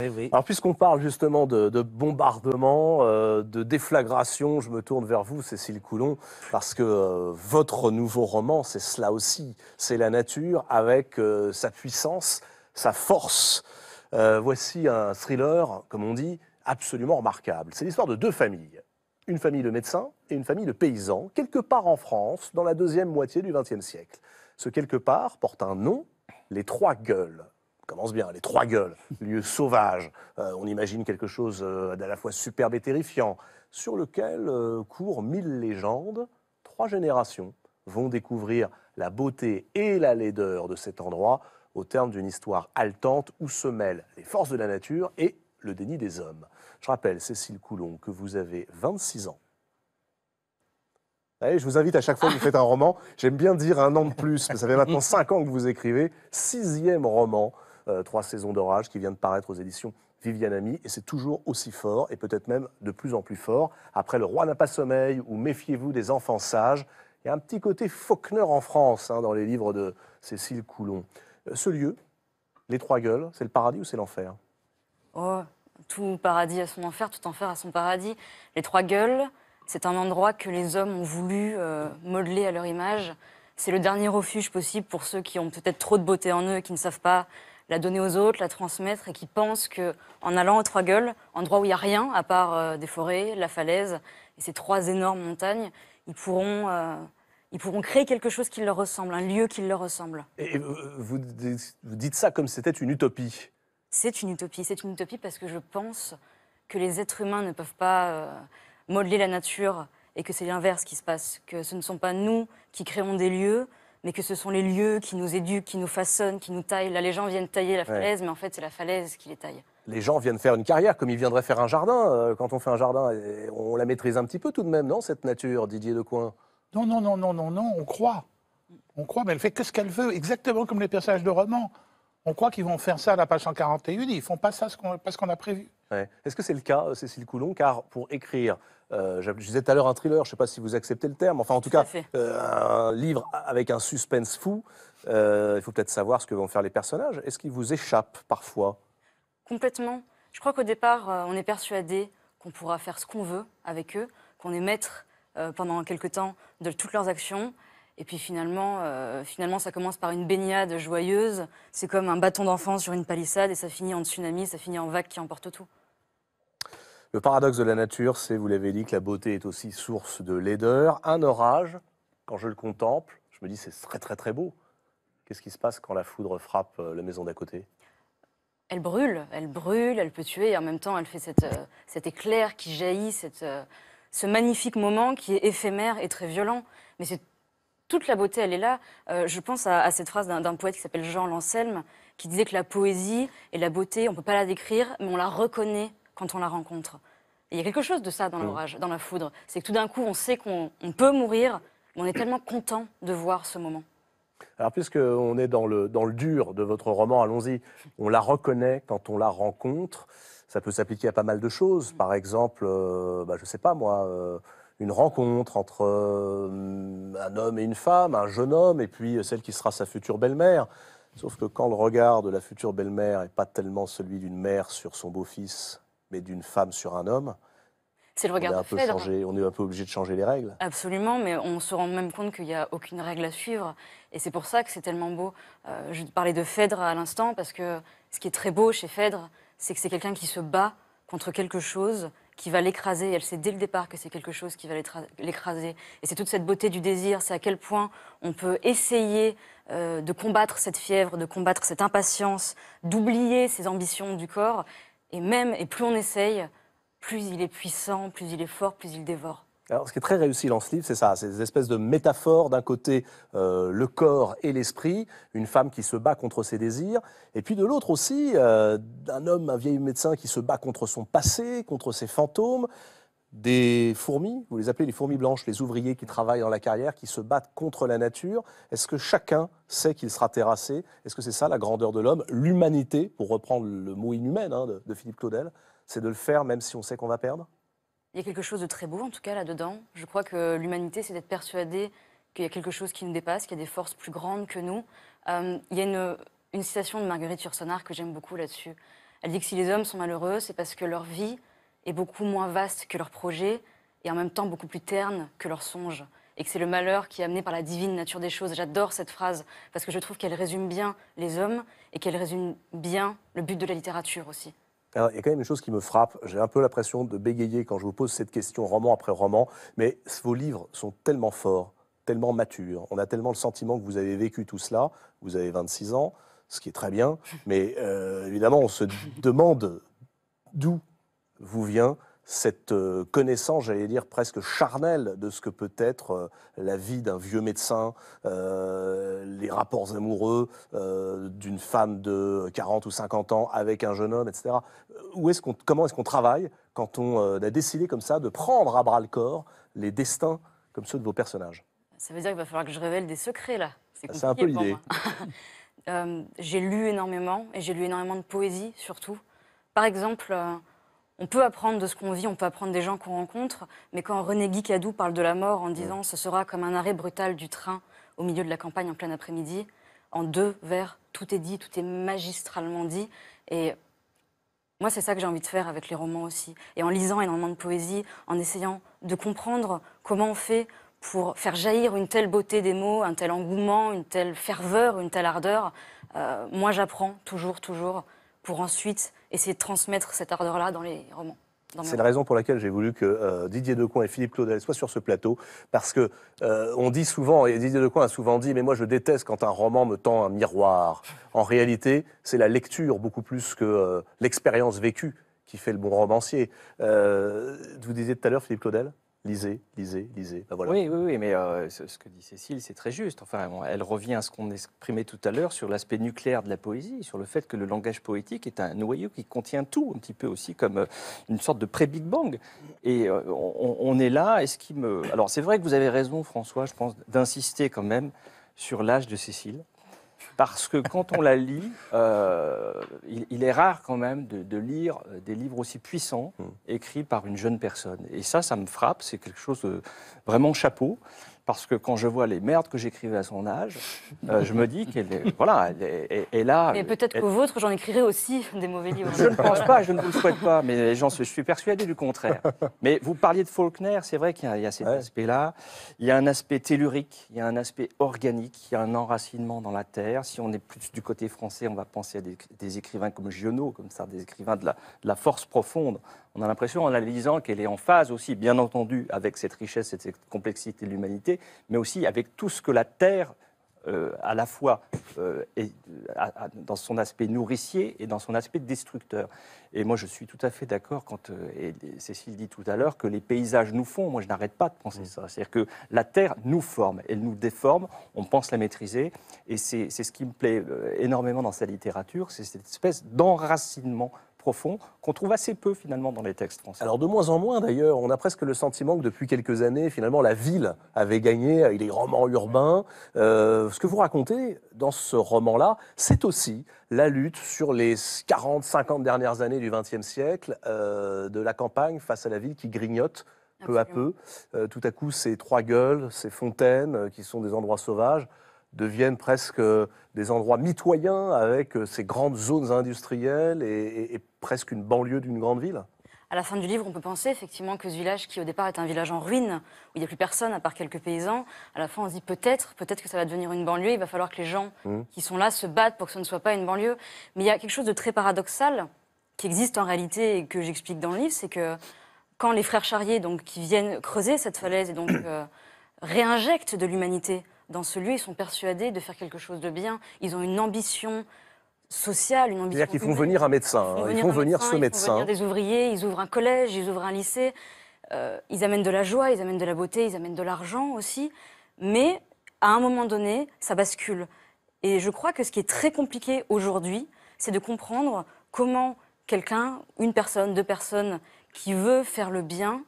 Eh Alors puisqu'on parle justement de, bombardement, euh, de déflagration, je me tourne vers vous, Cécile Coulon, parce que euh, votre nouveau roman, c'est cela aussi, c'est la nature avec euh, sa puissance, sa force. voici un thriller, comme on dit, absolument remarquable. C'est l'histoire de deux familles, une famille de médecins et une famille de paysans, quelque part en France, dans la deuxième moitié du XXe siècle. Ce quelque part porte un nom, les trois gueules commence bien, les trois gueules, lieu sauvage, euh, on imagine quelque chose d'à euh, la fois superbe et terrifiant, sur lequel euh, courent mille légendes, trois générations vont découvrir la beauté et la laideur de cet endroit au terme d'une histoire haletante où se mêlent les forces de la nature et le déni des hommes. Je rappelle, Cécile Coulon, que vous avez 26 ans. Allez, je vous invite à chaque fois que vous faites un roman, j'aime bien dire un an de plus, Vous ça fait maintenant 5 ans que vous écrivez, sixième roman. Euh, trois saisons d'orage qui vient de paraître aux éditions Viviane Ami, et c'est toujours aussi fort, et peut-être même de plus en plus fort. Après Le Roi n'a pas sommeil ou Méfiez-vous des enfants sages, il y a un petit côté Faulkner en France hein, dans les livres de Cécile Coulon. Euh, ce lieu, les Trois Gueules, c'est le paradis ou c'est l'enfer Oh, tout paradis à son enfer, tout enfer à son paradis. Les Trois Gueules, c'est un endroit que les hommes ont voulu euh, modeler à leur image. C'est le dernier refuge possible pour ceux qui ont peut-être trop de beauté en eux, et qui ne savent pas la donner aux autres, la transmettre, et qui pensent en allant aux Trois Gueules, endroit où il n'y a rien, à part euh, des forêts, la falaise, et ces trois énormes montagnes, ils pourront, euh, ils pourront créer quelque chose qui leur ressemble, un lieu qui leur ressemble. Et euh, vous, dites ça comme c'était une utopie C'est une utopie, c'est une utopie parce que je pense que les êtres humains ne peuvent pas modeler la nature et que c'est l'inverse qui se passe, que ce ne sont pas nous qui créons des lieux, mais que ce sont les lieux qui nous éduquent, qui nous façonnent, qui nous taillent. Là, les gens viennent tailler la falaise, mais en fait, c'est la falaise qui les taille. Les gens viennent faire une carrière comme ils viendraient faire un jardin. Euh, quand on fait un jardin, on la maîtrise un petit peu tout de même, non, cette nature, Didier Coin. Non, non, non, non, non, non, on croit. On croit, mais elle fait que ce qu'elle veut, exactement comme les personnages de romans. On croit qu'ils vont faire ça à la page 141, ils font pas ça parce qu'on a prévu. Est-ce que c'est le cas, euh, Cécile Coulon Car pour écrire, euh, je disais tout à l'heure un thriller, je ne sais pas si vous acceptez le terme, enfin en tout, cas euh, un livre avec un suspense fou, euh, il faut peut-être savoir ce que vont faire les personnages. Est-ce qu'ils vous échappent parfois Complètement. Je crois qu'au départ, on est persuadé qu'on pourra faire ce qu'on veut avec eux, qu'on est maître pendant quelque temps de toutes leurs actions et puis finalement, euh, finalement, ça commence par une baignade joyeuse. C'est comme un bâton d'enfance sur une palissade et ça finit en tsunami, ça finit en vague qui emporte tout. Le paradoxe de la nature, c'est, vous l'avez dit, que la beauté est aussi source de laideur. Un orage, quand je le contemple, je me dis c'est très très très beau. Qu'est-ce qui se passe quand la foudre frappe euh, la maison d'à côté Elle brûle, elle brûle, elle peut tuer et en même temps elle fait cette, euh, cet éclair qui jaillit, cette, ce magnifique moment qui est éphémère et très violent. Mais c'est toute la beauté, elle est là. Euh, je pense à, cette phrase d'un poète qui s'appelle Jean Lancelme, qui disait que la poésie et la beauté, on ne peut pas la décrire, mais on la reconnaît quand on la rencontre. il y a quelque chose de ça dans mm. l'orage, dans la foudre. C'est que tout d'un coup, on sait qu'on peut mourir, mais on est tellement content de voir ce moment. Alors, puisqu'on est dans le, dans le dur de votre roman, allons-y. On la reconnaît quand on la rencontre. Ça peut s'appliquer à pas mal de choses. Mm. Par exemple, euh, bah, je ne sais pas moi, euh, une rencontre entre euh, un homme et une femme, un jeune homme, et puis euh, celle qui sera sa future belle-mère. Sauf que quand le regard de la future belle-mère n'est pas tellement celui d'une mère sur son beau-fils, mais d'une femme sur un homme, c'est le regard on est, un peu est un peu obligé de changer les règles. Absolument, mais on se rend même compte qu'il n'y a aucune règle à suivre. Et c'est pour ça que c'est tellement beau. Euh, je parlais de Phèdre à l'instant, parce que ce qui est très beau chez Phèdre, c'est que c'est quelqu'un qui se bat contre quelque chose qui va l'écraser. Elle sait dès le départ que c'est quelque chose qui va l'écraser. Et c'est toute cette beauté du désir, c'est à quel point on peut essayer euh, de combattre cette fièvre, de combattre cette impatience, d'oublier ses ambitions du corps. Et même, et plus on essaye, plus il est puissant, plus il est fort, plus il dévore ce qui est très réussi dans ce livre, c'est ça, ces espèces de métaphores, d'un côté euh, le corps et l'esprit, une femme qui se bat contre ses désirs, et puis de l'autre aussi, euh, un homme, un vieil médecin qui se bat contre son passé, contre ses fantômes, des fourmis, vous les appelez les fourmis blanches, les ouvriers qui travaillent dans la carrière, qui se battent contre la nature. Est-ce que chacun sait qu'il sera terrassé Est-ce que c'est ça la grandeur de l'homme L'humanité, pour reprendre le mot inhumain hein, de Philippe Claudel, c'est de le faire même si on sait qu'on va perdre il y a quelque chose de très beau, en tout cas, là-dedans. Je crois que l'humanité, c'est d'être persuadée qu'il y a quelque chose qui nous dépasse, qu'il y a des forces plus grandes que nous. Euh, il y a une, une, citation de Marguerite Yourcenar que j'aime beaucoup là-dessus. Elle dit que si les hommes sont malheureux, c'est parce que leur vie est beaucoup moins vaste que leurs projets et en même temps beaucoup plus terne que leurs songes. Et que c'est le malheur qui est amené par la divine nature des choses. J'adore cette phrase parce que je trouve qu'elle résume bien les hommes et qu'elle résume bien le but de la littérature aussi. Il y a quand même une chose qui me frappe. J'ai un peu l'impression de bégayer quand je vous pose cette question, roman après roman. Mais vos livres sont tellement forts, tellement matures. On a tellement le sentiment que vous avez vécu tout cela. Vous avez 26 ans, ce qui est très bien. Mais euh, évidemment, on se demande d'où vous vient cette euh, connaissance, j'allais dire presque charnelle, de ce que peut être euh, la vie d'un vieux médecin, euh, les rapports amoureux d'une femme de 40 ou 50 ans avec un jeune homme, etc. Où est-ce comment est-ce qu'on travaille quand on a décidé comme ça de prendre à bras le corps les destins comme ceux de vos personnages Ça veut dire qu'il va falloir que je révèle des secrets là. C'est, ah, C'est un peu l'idée. j'ai lu énormément et j'ai lu énormément de poésie surtout. Par exemple on peut apprendre de ce qu'on vit, on peut apprendre des gens qu'on rencontre, mais quand René Guy Cadou parle de la mort en disant ce sera comme un arrêt brutal du train au milieu de la campagne en plein après-midi, en deux vers, tout est dit, tout est magistralement dit. Et moi, c'est ça que j'ai envie de faire avec les romans aussi. Et en lisant énormément de poésie, en essayant de comprendre comment on fait pour faire jaillir une telle beauté des mots, un tel engouement, une telle ferveur, une telle ardeur, euh, moi j'apprends toujours, toujours pour ensuite essayer de transmettre cette ardeur-là dans les romans. C'est la raison pour laquelle j'ai voulu que euh, Didier Decoing et Philippe Claudel soient sur ce plateau, parce que euh, on dit souvent, et Didier Decoing a souvent dit, mais moi je déteste quand un roman me tend un miroir. En réalité, c'est la lecture beaucoup plus que euh, l'expérience vécue qui fait le bon romancier. vous disiez tout à l'heure, Philippe Claudel lisez, lisez, lisez. Ben voilà. Oui, oui, mais euh, ce, que dit Cécile, c'est très juste. Enfin, elle revient à ce qu'on exprimait tout à l'heure sur l'aspect nucléaire de la poésie, sur le fait que le langage poétique est un noyau qui contient tout, un petit peu aussi comme euh, une sorte de pré-Big Bang. Et euh, on, est là, et ce qui me... Alors, c'est vrai que vous avez raison, François, je pense, d'insister quand même sur l'âge de Cécile parce que quand on la lit, euh, il, est rare quand même de, de, lire des livres aussi puissants hmm. écrits par une jeune personne. Et ça, ça me frappe, c'est quelque chose de vraiment chapeau parce que quand je vois les merdes que j'écrivais à son âge, euh, je me dis qu'elle est, voilà, elle là. Et peut-être que que vôtre, j'en écrirai aussi des mauvais livres. Je ne pense pas, je ne vous le souhaite pas, mais les gens, je suis persuadé du contraire. Mais vous parliez de Faulkner, c'est vrai qu'il y, a, cet aspect-là. Il y a un aspect tellurique, il y a un aspect organique, il y a un enracinement dans la terre. Si on est plus du côté français, on va penser à des, écrivains comme Giono, comme ça, des écrivains de la, de la force profonde on a l'impression en analysant qu'elle est en phase aussi, bien entendu, avec cette richesse cette complexité de l'humanité, mais aussi avec tout ce que la Terre, euh, à la fois et, euh, euh, dans son aspect nourricier et dans son aspect destructeur. Et moi, je suis tout à fait d'accord quand, Cécile dit tout à l'heure, que les paysages nous font. Moi, je n'arrête pas de penser mm. ça. C'est-à-dire que la Terre nous forme, elle nous déforme, on pense la maîtriser. Et c'est ce qui me plaît énormément dans sa littérature, c'est cette espèce d'enracinement qu'on trouve assez peu finalement dans les textes français. Alors de moins en moins d'ailleurs, on a presque le sentiment que depuis quelques années, finalement, la ville avait gagné avec les romans urbains. Euh, ce que vous racontez dans ce roman-là, c'est aussi la lutte sur les 40, 50 dernières années du XXe siècle, euh, de la campagne face à la ville qui grignote peu à peu. Euh, tout à coup, ces trois gueules, ces fontaines, qui sont des endroits sauvages, deviennent presque euh, des endroits mitoyens avec euh, ces grandes zones industrielles et, presque une banlieue d'une grande ville à la fin du livre, on peut penser effectivement que ce village qui au départ est un village en ruine, où il n'y a plus personne à part quelques paysans, à la fin on se dit peut-être, peut-être que ça va devenir une banlieue, il va falloir que les gens mmh. qui sont là se battent pour que ce ne soit pas une banlieue. Mais il y a quelque chose de très paradoxal qui existe en réalité et que j'explique dans le livre, c'est que quand les frères Charrier, donc, qui viennent creuser cette falaise et donc euh, réinjectent de l'humanité dans celui, ils sont persuadés de faire quelque chose de bien. Ils ont une ambition sociale, une ambition. C'est-à-dire qu'ils font venir un médecin, hein. ils font, venir, ce médecin, ils Font venir des ouvriers, ils ouvrent un collège, ils ouvrent un lycée. Euh, ils amènent de la joie, ils amènent de la beauté, ils amènent de l'argent aussi. Mais à un moment donné, ça bascule. Et je crois que ce qui est très compliqué aujourd'hui, c'est de comprendre comment quelqu'un, une personne, deux personnes qui veut faire le bien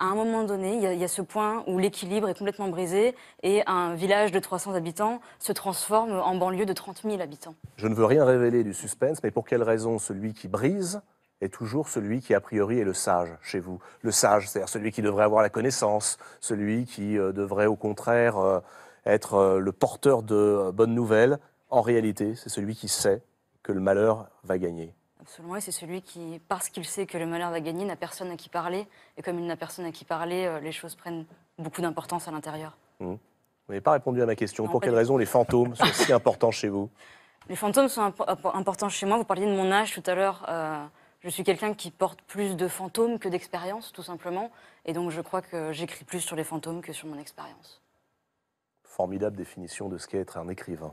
à un moment donné, il y, a, ce point où l'équilibre est complètement brisé et un village de 300 habitants se transforme en banlieue de 30 000 habitants. Je ne veux rien révéler du suspense, mais pour quelle raison celui qui brise est toujours celui qui, a priori, est le sage chez vous. Le sage, c'est-à-dire celui qui devrait avoir la connaissance, celui qui euh, devrait, au contraire, euh, être euh, le porteur de bonnes nouvelles. En réalité, c'est celui qui sait que le malheur va gagner. Selon moi, c'est celui qui, parce qu'il sait que le malheur va gagner, n'a personne à qui parler. Et comme il n'a personne à qui parler, euh, les choses prennent beaucoup d'importance à l'intérieur. Mmh. Vous n'avez pas répondu à ma question. Pour quelles raisons les fantômes sont si importants chez vous Les fantômes sont importants chez moi. Vous parliez de mon âge tout à l'heure. Euh, je suis quelqu'un qui porte plus de fantômes que d'expérience, tout simplement. Et donc, je crois que j'écris plus sur les fantômes que sur mon expérience. Formidable définition de ce qu'est être un écrivain.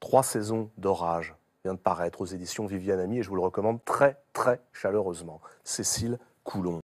Trois saisons d'orage vient de paraître aux éditions Viviane Ami et je vous le recommande très très chaleureusement. Cécile Coulon.